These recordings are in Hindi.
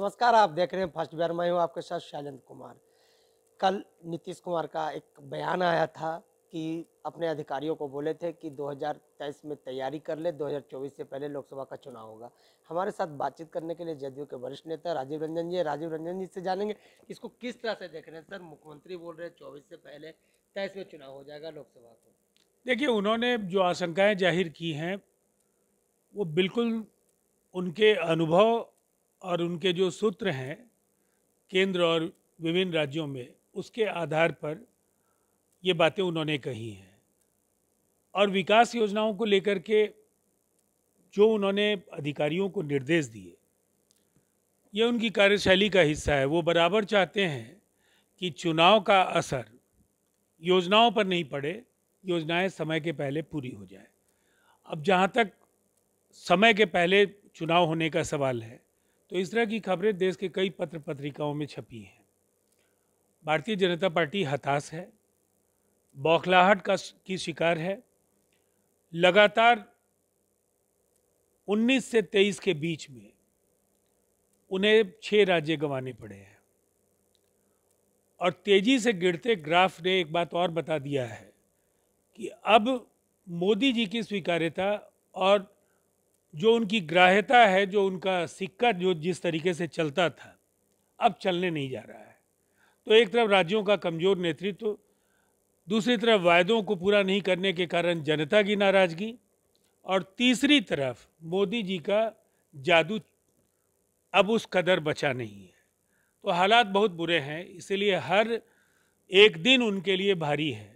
नमस्कार आप देख रहे हैं फर्स्ट बार मैं हूँ आपके साथ शैलेंद्र कुमार कल नीतीश कुमार का एक बयान आया था कि अपने अधिकारियों को बोले थे कि 2023 में तैयारी कर ले 2024 से पहले लोकसभा का चुनाव होगा हमारे साथ बातचीत करने के लिए जदयू के वरिष्ठ नेता राजीव रंजन जी राजीव रंजन जी से जानेंगे इसको किस तरह से देख रहे हैं सर मुख्यमंत्री बोल रहे हैं चौबीस से पहले तेईस में चुनाव हो जाएगा लोकसभा को देखिए उन्होंने जो आशंकाएँ जाहिर की हैं वो बिल्कुल उनके अनुभव और उनके जो सूत्र हैं केंद्र और विभिन्न राज्यों में उसके आधार पर ये बातें उन्होंने कही हैं और विकास योजनाओं को लेकर के जो उन्होंने अधिकारियों को निर्देश दिए ये उनकी कार्यशैली का हिस्सा है वो बराबर चाहते हैं कि चुनाव का असर योजनाओं पर नहीं पड़े योजनाएं समय के पहले पूरी हो जाए अब जहाँ तक समय के पहले चुनाव होने का सवाल है तो इस तरह की खबरें देश के कई पत्र पत्रिकाओं में छपी हैं भारतीय जनता पार्टी हताश है बौखलाहट का की शिकार है लगातार 19 से 23 के बीच में उन्हें छह राज्य गंवाने पड़े हैं और तेज़ी से गिरते ग्राफ ने एक बात और बता दिया है कि अब मोदी जी की स्वीकार्यता और जो उनकी ग्राह्यता है जो उनका सिक्का जो जिस तरीके से चलता था अब चलने नहीं जा रहा है तो एक तरफ राज्यों का कमज़ोर नेतृत्व तो, दूसरी तरफ वायदों को पूरा नहीं करने के कारण जनता की नाराज़गी और तीसरी तरफ मोदी जी का जादू अब उस कदर बचा नहीं है तो हालात बहुत बुरे हैं इसलिए हर एक दिन उनके लिए भारी है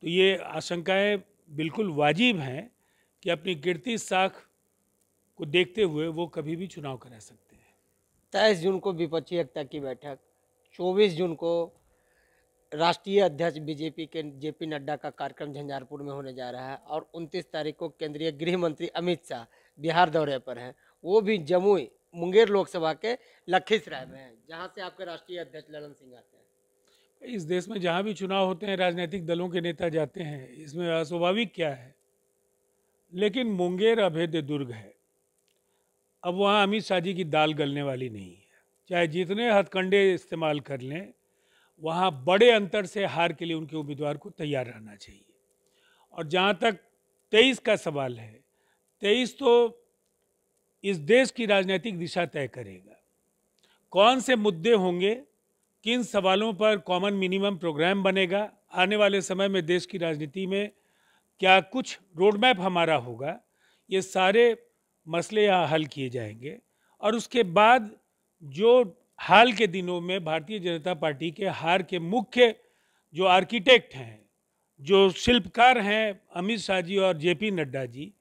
तो ये आशंकाएं बिल्कुल वाजिब हैं कि अपनी गिरती साख को देखते हुए वो कभी भी चुनाव करा सकते हैं तेईस जून को विपक्षी एकता की बैठक चौबीस जून को राष्ट्रीय अध्यक्ष बीजेपी के जेपी नड्डा का कार्यक्रम झंझारपुर में होने जा रहा है और 29 तारीख को केंद्रीय गृह मंत्री अमित शाह बिहार दौरे पर हैं वो भी जमुई मुंगेर लोकसभा के लखीसराय में हैं जहां से आपके राष्ट्रीय अध्यक्ष ललन सिंह आते हैं इस देश में जहाँ भी चुनाव होते हैं राजनीतिक दलों के नेता जाते हैं इसमें अस्वाभाविक क्या है लेकिन मुंगेर अभेद्य दुर्ग है अब वहाँ अमित शाह जी की दाल गलने वाली नहीं है चाहे जितने हथकंडे इस्तेमाल कर लें वहाँ बड़े अंतर से हार के लिए उनके उम्मीदवार को तैयार रहना चाहिए और जहाँ तक तेईस का सवाल है तेईस तो इस देश की राजनीतिक दिशा तय करेगा कौन से मुद्दे होंगे किन सवालों पर कॉमन मिनिमम प्रोग्राम बनेगा आने वाले समय में देश की राजनीति में क्या कुछ रोडमैप हमारा होगा ये सारे मसले यहाँ हल किए जाएंगे और उसके बाद जो हाल के दिनों में भारतीय जनता पार्टी के हार के मुख्य जो आर्किटेक्ट हैं जो शिल्पकार हैं अमित शाह जी और जेपी नड्डा जी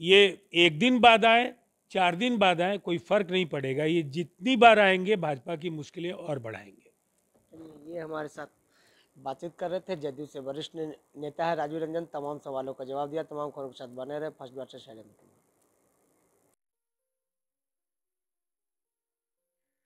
ये एक दिन बाद आए चार दिन बाद आए कोई फर्क नहीं पड़ेगा ये जितनी बार आएंगे भाजपा की मुश्किलें और बढ़ाएंगे ये हमारे साथ बातचीत कर रहे थे जदयू से वरिष्ठ ने, नेता है राजीव रंजन तमाम सवालों का जवाब दिया तमाम खबरों के साथ बने रहे फर्स्ट बार से शैलेंद्र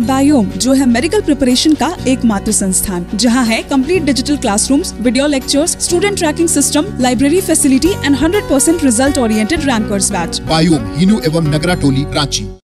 बायोम जो है मेडिकल प्रिपरेशन का एकमात्र संस्थान जहां है complete digital classrooms, video lectures, student tracking system library facility and 100% result oriented rankers batch बायोम हिनू एवं नगरा टोली रांची